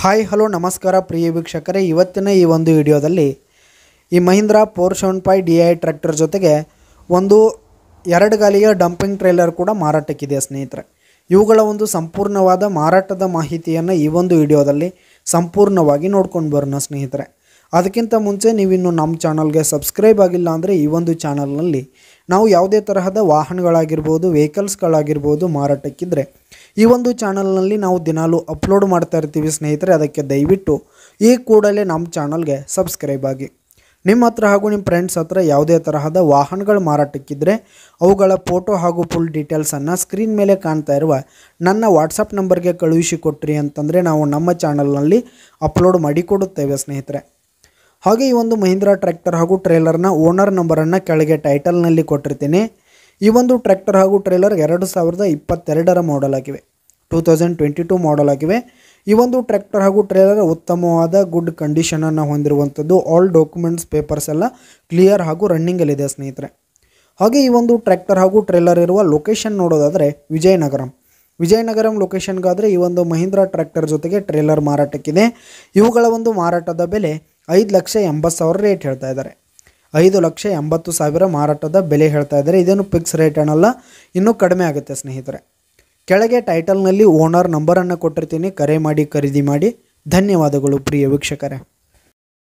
hi hello ನಮಸ್ಕಾರ ಪ್ರಿಯ ವೀಕ್ಷಕರೇ ಇವತ್ತಿನ ಈ ಒಂದು ವಿಡಿಯೋದಲ್ಲಿ ಈ Mahindra four seven five D I tractor ಜೊತೆಗೆ ಒಂದು ಎರಡು ಗಾಲಿಯ ಡಂಪಿಂಗ್ ಟ್ರೇಲರ್ ಕೂಡ ಮಾರಾಟಕ್ಕಿದೆ ಸ್ನೇಹಿತರೆ ಇವುಗಳ ಒಂದು ಸಂಪೂರ್ಣವಾದ ಮಾರಾಟದ ಮಾಹಿತಿಯನ್ನು ಈ ಒಂದು ವಿಡಿಯೋದಲ್ಲಿ ಸಂಪೂರ್ಣವಾಗಿ ನೋಡ್ಕೊಂಡು ಬರೋಣ ಸ್ನೇಹಿತರೆ ಅದಕ್ಕಿಂತ ಮುಂಚೆ ನೀವಿನ್ನು ನಮ್ಮ ಚಾನಲ್ಗೆ ಸಬ್ಸ್ಕ್ರೈಬ್ ಆಗಿಲ್ಲ ಅಂದರೆ ಈ ಒಂದು ಚಾನಲ್ನಲ್ಲಿ ನಾವು ಯಾವುದೇ ತರಹದ ವಾಹನಗಳಾಗಿರ್ಬೋದು ವೆಹಿಕಲ್ಸ್ಗಳಾಗಿರ್ಬೋದು ಮಾರಾಟಕ್ಕಿದ್ರೆ ಈ ಒಂದು ಚಾನಲ್ನಲ್ಲಿ ನಾವು ದಿನಾಲೂ ಅಪ್ಲೋಡ್ ಮಾಡ್ತಾ ಇರ್ತೀವಿ ಸ್ನೇಹಿತರೆ ಅದಕ್ಕೆ ದಯವಿಟ್ಟು ಈ ಕೂಡಲೇ ನಮ್ಮ ಚಾನಲ್ಗೆ ಸಬ್ಸ್ಕ್ರೈಬ್ ಆಗಿ ನಿಮ್ಮ ಹತ್ರ ಹಾಗೂ ನಿಮ್ಮ ಫ್ರೆಂಡ್ಸ್ ಹತ್ರ ಯಾವುದೇ ತರಹದ ವಾಹನಗಳು ಮಾರಾಟಕ್ಕಿದ್ರೆ ಅವುಗಳ ಫೋಟೋ ಹಾಗೂ ಫುಲ್ ಡೀಟೇಲ್ಸನ್ನು ಸ್ಕ್ರೀನ್ ಮೇಲೆ ಕಾಣ್ತಾ ಇರುವ ನನ್ನ ವಾಟ್ಸಪ್ ನಂಬರ್ಗೆ ಕಳುಹಿಸಿಕೊಟ್ರಿ ಅಂತಂದರೆ ನಾವು ನಮ್ಮ ಚಾನಲ್ನಲ್ಲಿ ಅಪ್ಲೋಡ್ ಮಾಡಿಕೊಡುತ್ತೇವೆ ಸ್ನೇಹಿತರೆ ಹಾಗೆ ಈ ಒಂದು ಮಹೀಂದ್ರಾ ಟ್ರ್ಯಾಕ್ಟರ್ ಹಾಗೂ ಟ್ರೇಲರ್ನ ಓನರ್ ನಂಬರನ್ನು ಕೆಳಗೆ ಟೈಟಲ್ನಲ್ಲಿ ಕೊಟ್ಟಿರ್ತೀನಿ ಈ ಒಂದು ಟ್ರ್ಯಾಕ್ಟರ್ ಹಾಗೂ ಟ್ರೇಲರ್ ಎರಡು ಸಾವಿರದ ಇಪ್ಪತ್ತೆರಡರ ಮಾಡಲ್ ಆಗಿವೆ two thousand twenty two model ಆಗಿವೆ ಈ ಒಂದು ಟ್ರ್ಯಾಕ್ಟರ್ ಹಾಗೂ ಟ್ರೇಲರ್ ಉತ್ತಮವಾದ ಗುಡ್ ಕಂಡೀಷನನ್ನು ಹೊಂದಿರುವಂಥದ್ದು ಆಲ್ ಡಾಕ್ಯುಮೆಂಟ್ಸ್ ಪೇಪರ್ಸ್ ಎಲ್ಲ ಕ್ಲಿಯರ್ ಹಾಗೂ ರನ್ನಿಂಗಲ್ಲಿದೆ ಸ್ನೇಹಿತರೆ ಹಾಗೆ ಈ ಒಂದು ಟ್ರ್ಯಾಕ್ಟರ್ ಹಾಗೂ ಟ್ರೇಲರ್ ಇರುವ ಲೊಕೇಶನ್ ನೋಡೋದಾದರೆ ವಿಜಯನಗರಂ ವಿಜಯನಗರಂ ಲೊಕೇಶನ್ಗಾದರೆ ಈ ಒಂದು ಮಹೀಂದ್ರಾ ಟ್ರ್ಯಾಕ್ಟರ್ ಜೊತೆಗೆ ಟ್ರೇಲರ್ ಮಾರಾಟಕ್ಕಿದೆ ಇವುಗಳ ಒಂದು ಮಾರಾಟದ ಬೆಲೆ ಐದು ಲಕ್ಷ ಎಂಬತ್ತು ಸಾವಿರ ರೇಟ್ ಹೇಳ್ತಾ ಇದ್ದಾರೆ ಐದು ಲಕ್ಷ ಎಂಬತ್ತು ಸಾವಿರ ಮಾರಾಟದ ಬೆಲೆ ಹೇಳ್ತಾ ಇದ್ದಾರೆ ಇದೇನು ಫಿಕ್ಸ್ ರೇಟ್ ಅನ್ನೋಲ್ಲ ಇನ್ನೂ ಕಡಿಮೆ ಆಗುತ್ತೆ ಸ್ನೇಹಿತರೆ ಕೆಳಗೆ ಟೈಟಲ್ನಲ್ಲಿ ಓನರ್ ನಂಬರನ್ನು ಕೊಟ್ಟಿರ್ತೀನಿ ಕರೆ ಮಾಡಿ ಖರೀದಿ ಮಾಡಿ ಧನ್ಯವಾದಗಳು ಪ್ರಿಯ ವೀಕ್ಷಕರೇ